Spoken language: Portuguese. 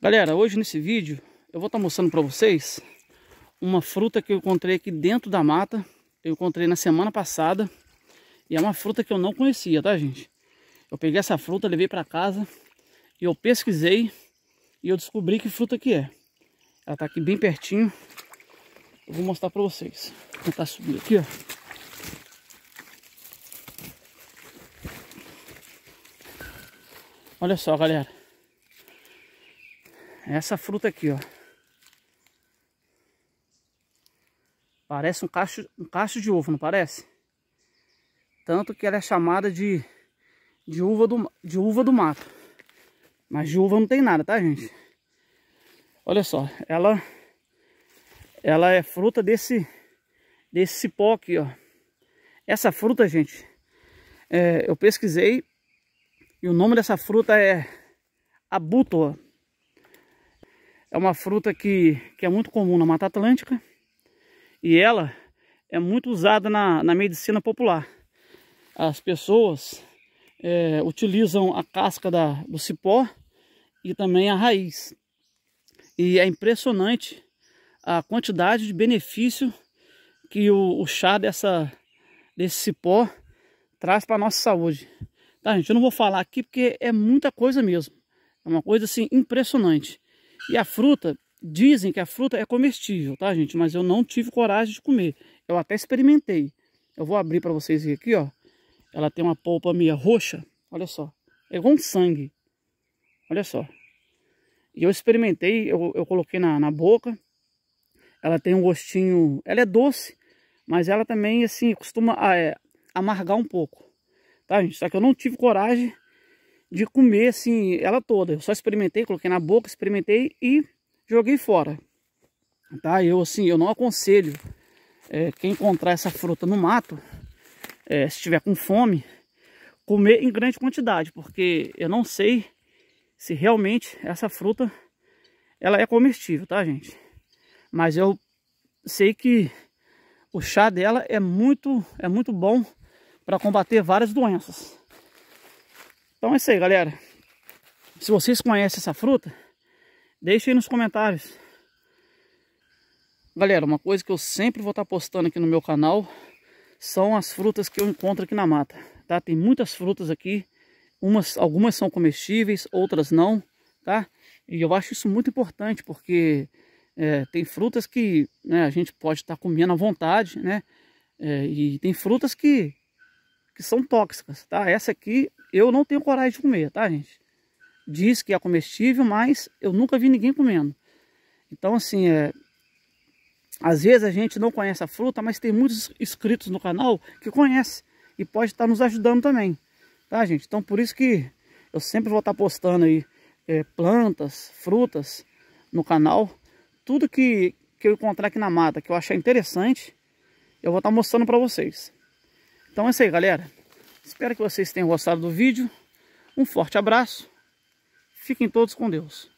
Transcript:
Galera, hoje nesse vídeo eu vou estar tá mostrando para vocês uma fruta que eu encontrei aqui dentro da mata. Eu encontrei na semana passada e é uma fruta que eu não conhecia, tá gente? Eu peguei essa fruta, levei para casa e eu pesquisei e eu descobri que fruta que é. Ela tá aqui bem pertinho. Eu vou mostrar para vocês. Vou tentar subir aqui, ó. Olha só, galera. É essa fruta aqui, ó. Parece um cacho, um cacho de ovo, não parece? Tanto que ela é chamada de, de, uva do, de uva do mato. Mas de uva não tem nada, tá, gente? Olha só, ela, ela é fruta desse, desse cipó aqui, ó. Essa fruta, gente, é, eu pesquisei e o nome dessa fruta é abútoa. É uma fruta que, que é muito comum na Mata Atlântica e ela é muito usada na, na medicina popular. As pessoas é, utilizam a casca da, do cipó e também a raiz. E é impressionante a quantidade de benefício que o, o chá dessa, desse cipó traz para a nossa saúde. Tá, gente? Eu não vou falar aqui porque é muita coisa mesmo. É uma coisa assim impressionante. E a fruta, dizem que a fruta é comestível, tá, gente? Mas eu não tive coragem de comer. Eu até experimentei. Eu vou abrir para vocês verem aqui, ó. Ela tem uma polpa meia roxa, olha só. É igual um sangue. Olha só. E eu experimentei, eu, eu coloquei na, na boca. Ela tem um gostinho... Ela é doce, mas ela também, assim, costuma é, amargar um pouco. Tá, gente? Só que eu não tive coragem de comer assim ela toda. Eu só experimentei, coloquei na boca, experimentei e joguei fora. Tá? Eu assim, eu não aconselho é, quem encontrar essa fruta no mato, é, se estiver com fome, comer em grande quantidade, porque eu não sei se realmente essa fruta ela é comestível, tá, gente? Mas eu sei que o chá dela é muito é muito bom para combater várias doenças. Então é isso aí, galera. Se vocês conhecem essa fruta, deixem aí nos comentários. Galera, uma coisa que eu sempre vou estar postando aqui no meu canal são as frutas que eu encontro aqui na mata. Tá? Tem muitas frutas aqui. Umas, algumas são comestíveis, outras não. Tá? E eu acho isso muito importante porque é, tem frutas que né, a gente pode estar comendo à vontade, né? É, e tem frutas que que são tóxicas, tá? Essa aqui eu não tenho coragem de comer, tá, gente? Diz que é comestível, mas eu nunca vi ninguém comendo. Então, assim, é... às vezes a gente não conhece a fruta, mas tem muitos inscritos no canal que conhece e pode estar nos ajudando também, tá, gente? Então, por isso que eu sempre vou estar postando aí é, plantas, frutas no canal. Tudo que, que eu encontrar aqui na mata que eu achar interessante, eu vou estar mostrando para vocês. Então é isso aí, galera. Espero que vocês tenham gostado do vídeo. Um forte abraço. Fiquem todos com Deus.